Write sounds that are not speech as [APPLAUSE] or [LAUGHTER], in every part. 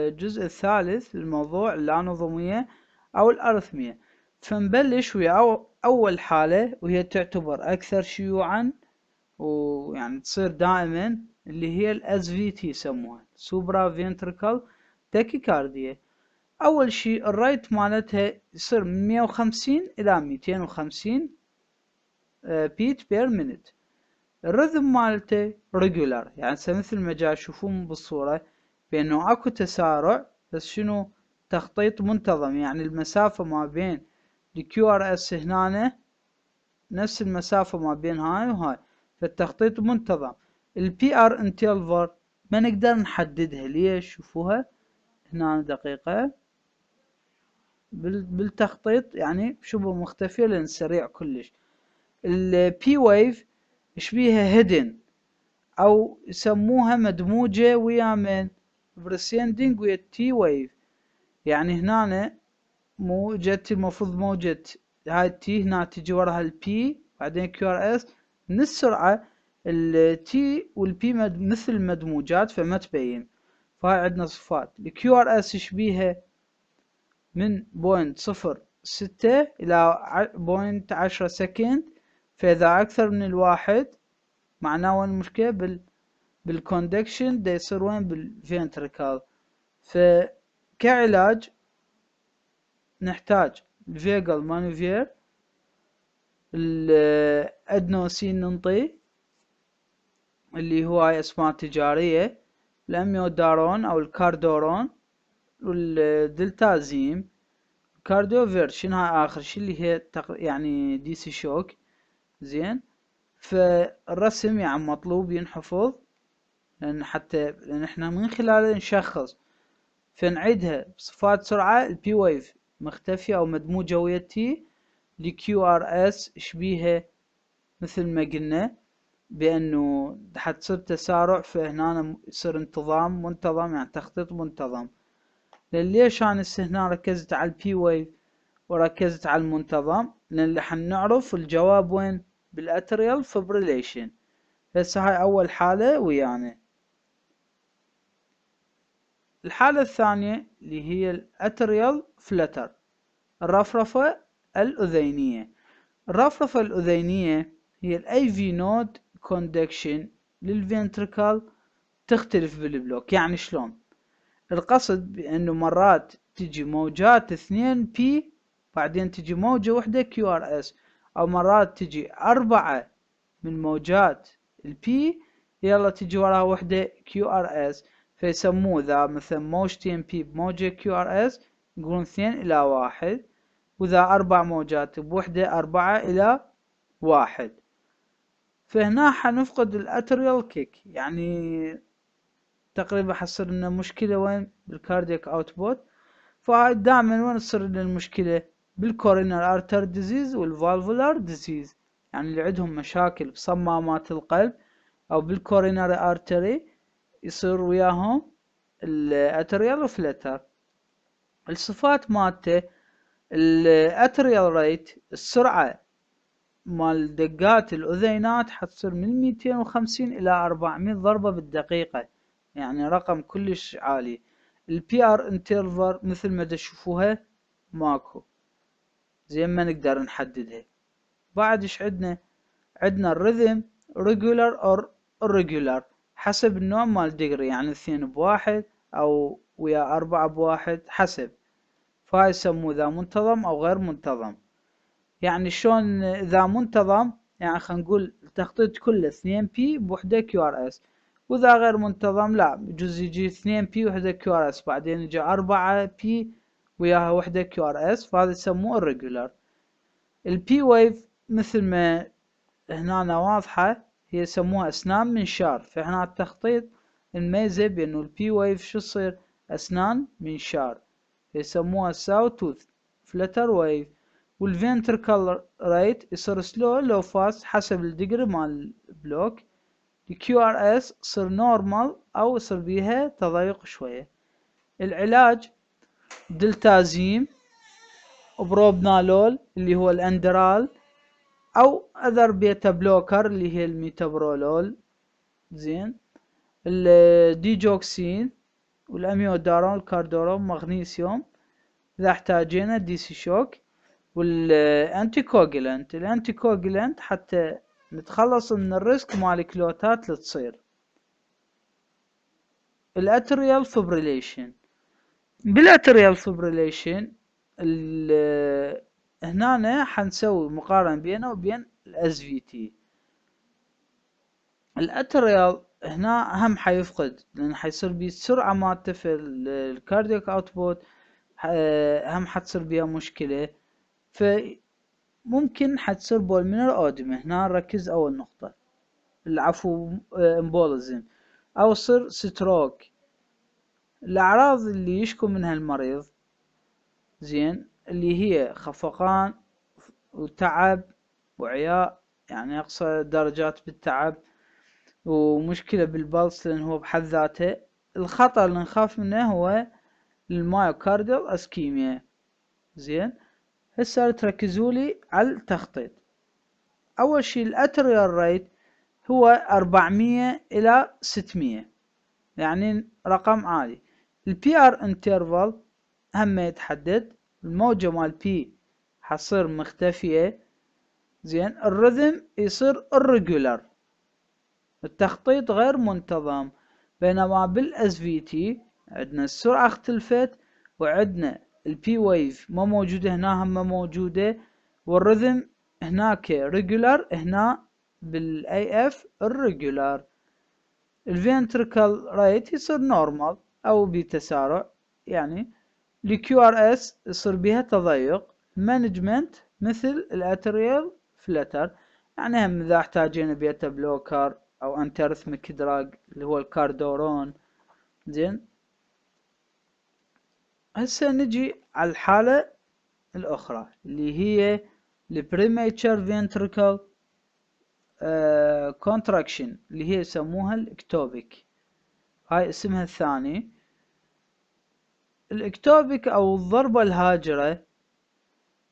الجزء الثالث للموضوع اللانظمية أو الأرثمية فنبلش ويا أول حالة وهي تعتبر أكثر شيوعا ويعني تصير دائما اللي هي الاس في تي يسموها سوبرا فينتريكال تاكيكارديا أول شيء الرايت مالتها يصير من 150 إلى 250 بيت بير مينت الرذم مالته ريجولار يعني مثل ما جاي تشوفون بالصورة بانه اكو تسارع بس شنو تخطيط منتظم يعني المسافة ما بين الكيو ار اس هنا نفس المسافة ما بين هاي وهاي فالتخطيط منتظم البي ار انتلفر ما نقدر نحددها ليش شوفوها هنا دقيقة بالتخطيط يعني شبه مختفية لان سريع كلش البي ويف شبيها هيدن او يسموها مدموجة ويا من برسيندينج ويا تي ويف يعني هنا موجت المفروض موجة هاي التي هنا تجي وراها البي بعدين كيو ار اس من السرعة التي والبي مد مثل مدموجات فما تبين فهاي عندنا صفات الكيو ار اس يشبيها من بوينت صفر ستة إلى بوينت عشرة سكند فإذا أكثر من الواحد معناه وين المشكلة بال بالكوندكشن دا يصير وين بالفينتريكال فكعلاج نحتاج الفيجل مانوفير الادنوسين ننطي اللي هو هاي اسماء تجارية الاميودارون او الكاردورون والدلتازيم كارديوفيرشن هاي اخر شي اللي هي تق... يعني سي شوك زين فالرسم يعني مطلوب ينحفظ لأن حتى لأن احنا من خلاله نشخص فنعيدها بصفات سرعة البي ويف مختفية أو مدموجة ويا تي لكيو ار اس شبيهة مثل ما قلنا بأنه حتصير تسارع فهنا يصير انتظام منتظم يعني تخطيط منتظم ليش أنا هنا ركزت على البي ويف وركزت على المنتظم لأن اللي حنعرف الجواب وين بالاتريال فبريليشن هسه هاي أول حالة ويانا يعني. الحالة الثانية اللي هي الاتريال فلتر الرفرفة الأذينية الرفرفة الأذينية هي الاي في نود كوندكشن للفنتركل تختلف بالبلوك يعني شلون القصد بانه مرات تجي موجات اثنين بي بعدين تجي موجة واحدة كيو ار اس او مرات تجي اربعة من موجات البي يلا تجي وراها وحدة كيو ار اس فيسموه ذا مثلا موج تي ام بي بموجة كيو ار اس يقولون اثنين الى واحد وذا اربع موجات بوحدة اربعة الى واحد فهنا حنفقد الاتريال كيك يعني تقريبا حصير لنا مشكلة وين بالكاردياك اوتبوت فهاي دائما وين تصير لنا المشكلة بالكورينال ارتر ديزيز والفالفولار ديزيز يعني اللي عندهم مشاكل بصمامات القلب او بالكوريناري ارتري يصير وياهم الاتريال وفلتر الصفات مالته الاتريال ريت السرعة مال دقات الاذينات حتصير من 250 الى 400 ضربة بالدقيقة يعني رقم كلش عالي البي ار انترفر مثل ما تشوفوها ماكو زين ما نقدر نحددها بعد ايش عندنا عندنا الريذم ريجولار اور irregular حسب النوع مال ديجري يعني اثنين بواحد او ويا اربعة بواحد حسب فهاي يسموه ذا منتظم او غير منتظم يعني شلون ذا منتظم يعني خلينا نقول التخطيط كله اثنين بي بوحدة كيو ار اس وذا غير منتظم لا بجوز يجي اثنين بي وحدة كيو ار اس بعدين يجي اربعة بي وياها وحدة كيو ار اس فهذا يسموه الريجولار البي ويف مثل ما هنا واضحة هي يسموها أسنان منشار فإحنا التخطيط نميزه بأنه البي ويف شو تصير أسنان منشار يسموها ساو توث فلتر ويف والفنتركال ريت يصير سلو لو فاست حسب الدجري مال البلوك الكيو ار اس تصير نورمال أو يصير بيها تضايق شوية العلاج دلتازيم بروبنالول اللي هو الاندرال او اذر بيتا بلوكر اللي هي الميتابرولول زين الديجوكسين والاميودارون الكاردورون مغنيسيوم اذا احتاجينا دي سي شوك والانتيكوجلانت الانتيكوجلانت حتى نتخلص من الريسك مال الكلوتات اللي تصير الاتريال فبريليشن بالاتريال فبريليشن هنا حنسوي مقارنة بينه وبين الاس في تي الاتريال هنا هم حيفقد لان حيصير بيه السرعة مالته في الكارديوك اوتبوت آه، هم حتصير بيها مشكلة فممكن حتصير بول من الاودمة هنا نركز اول نقطة العفو امبوليزم آه، او صير ستروك الاعراض اللي يشكو منها المريض زين اللي هي خفقان وتعب وعياء يعني أقصى درجات بالتعب ومشكلة بالبلس لأن هو بحد ذاته الخطر اللي نخاف منه هو المايوكارديال اسكيميا زين هسه تركزوا لي على التخطيط أول شيء الأتريال ريت هو 400 إلى 600 يعني رقم عالي البي ار انترفال هم يتحدد الموجة مال بي حصير مختفية زين الرذم يصير irregular التخطيط غير منتظم بينما بالاس في تي عندنا السرعة اختلفت وعندنا البي ويف ما موجودة هنا هم موجودة والرذم هناك ريجولار هنا بالاي اف الريجولار الفينتركل رايت يصير نورمال او بتسارع يعني لكيو ار اس يصير بها تضيق مانجمنت مثل الاتريال فلتر يعني هم اذا احتاجين بيتا بلوكر او انترثمك دراج اللي هو الكاردورون زين هسه نجي على الحالة الاخرى اللي هي البريميتشر فينتريكل كونتراكشن اللي هي يسموها الاكتوبيك هاي اسمها الثاني الاكتوبك او الضربة الهاجرة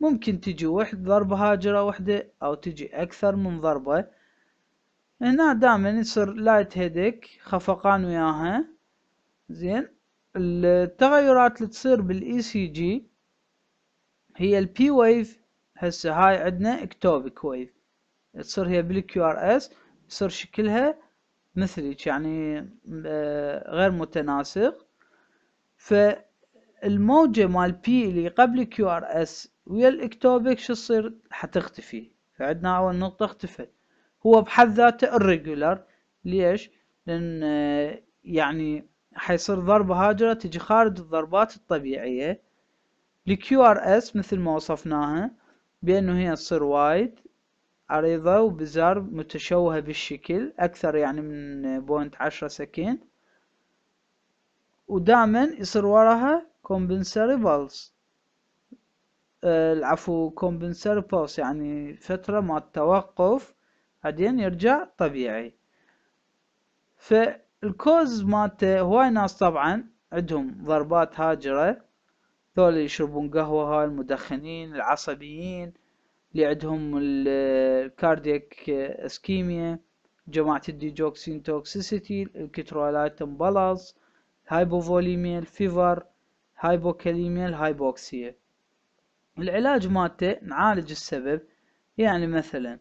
ممكن تجي واحد ضربة هاجرة واحدة او تجي اكثر من ضربة هنا دائما يصير لايت هيدك خفقان وياها زين التغيرات اللي تصير بالاي سي جي هي البي ويف هسه هاي عندنا اكتوبك ويف تصير هي بالكيو ار اس يصير شكلها مثلك يعني آه، غير متناسق ف الموجة مال بي اللي قبل كيو ار اس ويا الاكتوبك شو تصير حتختفي فعندنا اول نقطة اختفت هو بحد ذاته irregular ليش لان آه، يعني حيصير ضربة هاجرة تجي خارج الضربات الطبيعية لكيو ار اس مثل ما وصفناها بانه هي تصير وايد عريضة وبزار متشوهة بالشكل أكثر يعني من بوينت عشرة سكين ودائما يصير وراها كومبنساري بالس آه، العفو كومبنساري بوس يعني فترة ما التوقف بعدين يرجع طبيعي فالكوز مالته هواي ناس طبعا عندهم ضربات هاجرة ذول يشربون قهوة هاي المدخنين العصبيين اللي عندهم الكاردياك اسكيميا جماعة الديجوكسين توكسيسيتي الكترولات امبلص هايبوفوليميا الفيفر هايبوكاليميا الهايبوكسية العلاج مالته نعالج السبب يعني مثلا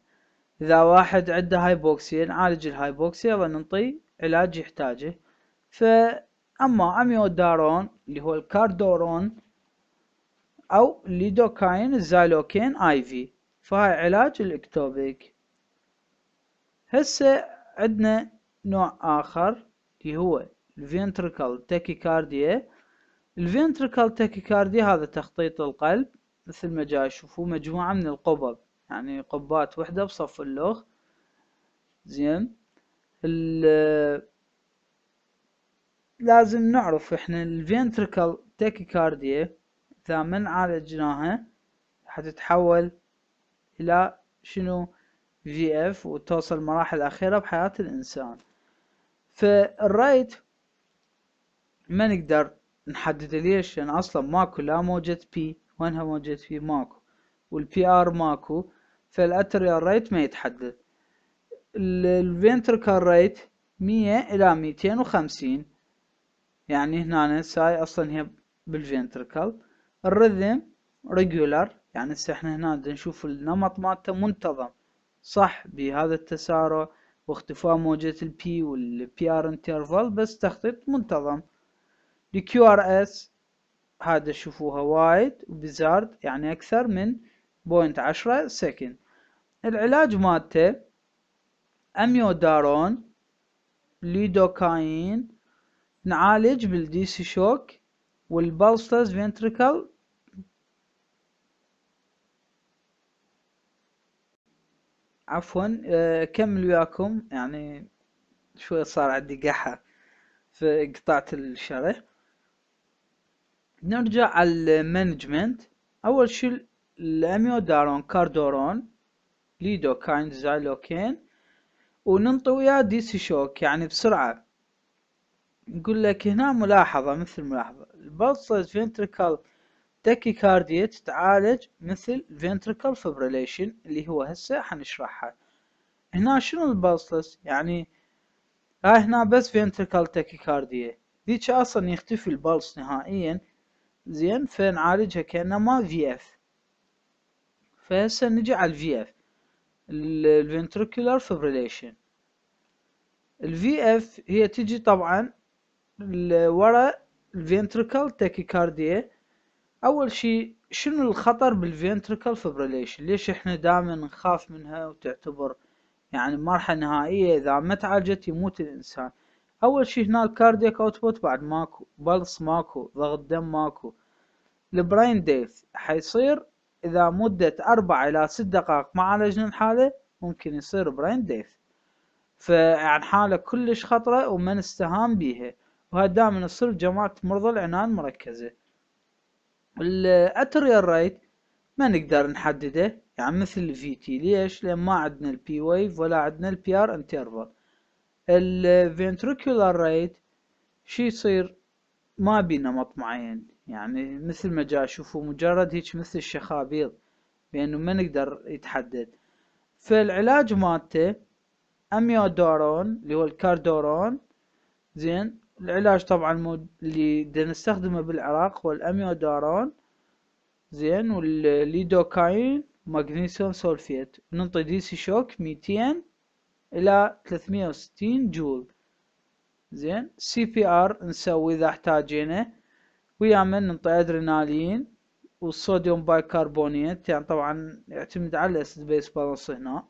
اذا واحد عنده هايبوكسيا نعالج الهايبوكسيا وننطي علاج يحتاجه فاما اميودارون اللي هو الكاردورون او ليدوكاين الزايلوكين اي في فهاي علاج الاكتوبيك هسه عندنا نوع اخر اللي هو الفينتريكال تاكيكارديا الفنتريكال تاكيكارديا هذا تخطيط القلب مثل ما جاي شوفوا مجموعة من القبب يعني قبات وحدة بصف اللغ زين ال لازم نعرف احنا الفنتريكال تاكيكارديا اذا ما عالجناها حتتحول الى شنو في اف وتوصل مراحل اخيرة بحياة الانسان فالرايت ما نقدر نحدد ليش لان اصلا ماكو لا موجة بي وينها موجة بي ماكو والبي ار ماكو فالاتريال ريت ما يتحدد الفينتركال ريت مية الى ميتين وخمسين يعني هنا هاي اصلا هي بالفينتركال الرذم ريجولار يعني هسه احنا هنا نشوف النمط مالته منتظم صح بهذا التسارع واختفاء موجة البي والبي ار انترفال بس تخطيط منتظم الكيو ار اس هذا شوفوها وايد وبزارد يعني اكثر من بوينت عشرة سكند العلاج مالته اميودارون ليدوكاين نعالج بالدي سي شوك والبلسترز فينتريكال عفوا آه، كمل وياكم يعني شوي صار عندي قحة فقطعت الشرح نرجع على المانجمنت اول شيء الاميو دارون كاردورون ليدو كاين زايلوكين وننطي دي سي شوك يعني بسرعة نقول لك هنا ملاحظة مثل ملاحظة البلصة فينتريكال تاكيكارديا تتعالج مثل فينتريكال فبريليشن اللي هو هسه حنشرحها هنا شنو البلصلس يعني هاي هنا بس فينتريكال تاكيكارديا ذيك اصلا يختفي البلس نهائيا زين فنعالجها كأنما في اف فهسه نجي على الفي اف الفنتركولار فبريليشن الفي اف هي تجي طبعا ورا الفنتركال تاكيكارديا اول شيء شنو الخطر بالفنتركل فبريليشن ليش احنا دائما نخاف منها وتعتبر يعني مرحلة نهائية اذا ما تعالجت يموت الانسان اول شيء هنا الكاردياك اوتبوت بعد ماكو بلس ماكو ضغط دم ماكو البراين ديث حيصير اذا مدة اربع الى ست دقائق ما عالجنا الحالة ممكن يصير براين ديث فعن حالة كلش خطرة ومن استهان بيها وهذا دائما يصير جماعة مرضى العناية المركزة الاتريال رايت ما نقدر نحدده يعني مثل الفي تي ليش؟ لان ما عندنا البي ويف ولا عندنا البي ار انترفال الفنتركولار ريت شي يصير ما بي نمط معين يعني مثل ما جا شوفوا مجرد هيج مثل الشخابيض بانه ما نقدر يتحدد فالعلاج مالته اميودورون اللي هو الكاردورون زين العلاج طبعا اللي نستخدمه بالعراق هو الاميودورون زين والليدوكاين ماغنيسيوم سولفيت ننطي دي سي شوك 200 الى 360 جول زين سي بي ار نسوي اذا احتاجينه ويا من نعطي ادرينالين والصوديوم بايكربونيت يعني طبعا يعتمد على الاسيد بيس بالانس هنا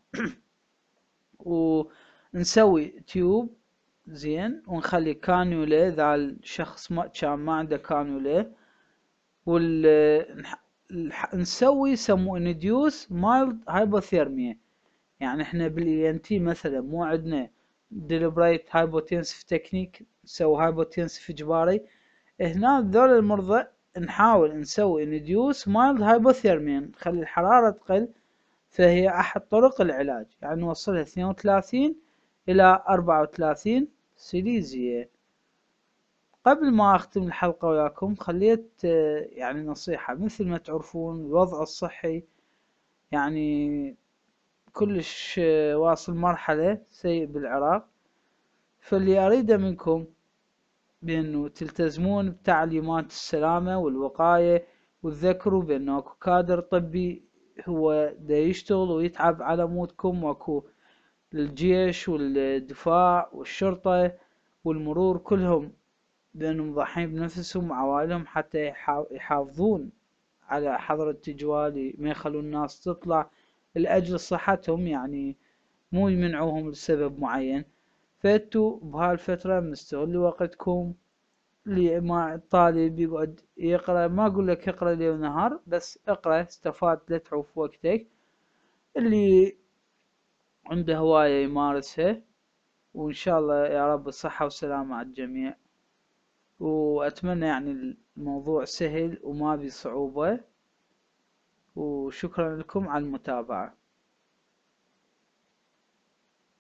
[CLEARS THROAT] ونسوي تيوب زين ونخلي كانولا اذا الشخص ما كان ما عنده كانولا ونسوي يسموه انديوس مايلد هايبوثيرميا يعني احنا بالاي ان e تي مثلا مو عندنا ديليبريت هايبوتنسف تكنيك نسوي هايبوتنسف اجباري هنا ذول المرضى نحاول نسوي نديوس مايلد هايبوثيرميا نخلي الحرارة تقل فهي أحد طرق العلاج يعني نوصلها اثنين وثلاثين إلى أربعة وثلاثين سيليزيا قبل ما أختم الحلقة وياكم خليت آه، يعني نصيحة مثل ما تعرفون الوضع الصحي يعني كلش آه، واصل مرحلة سيء بالعراق فاللي اريده منكم بانه تلتزمون بتعليمات السلامة والوقاية وتذكروا بانه اكو كادر طبي هو دا يشتغل ويتعب على مودكم واكو الجيش والدفاع والشرطة والمرور كلهم بانهم ضحين بنفسهم وعوائلهم حتى يحافظون على حظر التجوال ما يخلون الناس تطلع لأجل صحتهم يعني مو يمنعوهم لسبب معين فأنتوا بهالفترة مستغلوا وقتكم ما الطالب يقعد يقرأ ما أقول لك اقرأ ليل ونهار بس اقرأ استفاد لا تعوف وقتك اللي عنده هواية يمارسها وإن شاء الله يا رب الصحة والسلامة على الجميع وأتمنى يعني الموضوع سهل وما بي صعوبة وشكرا لكم على المتابعة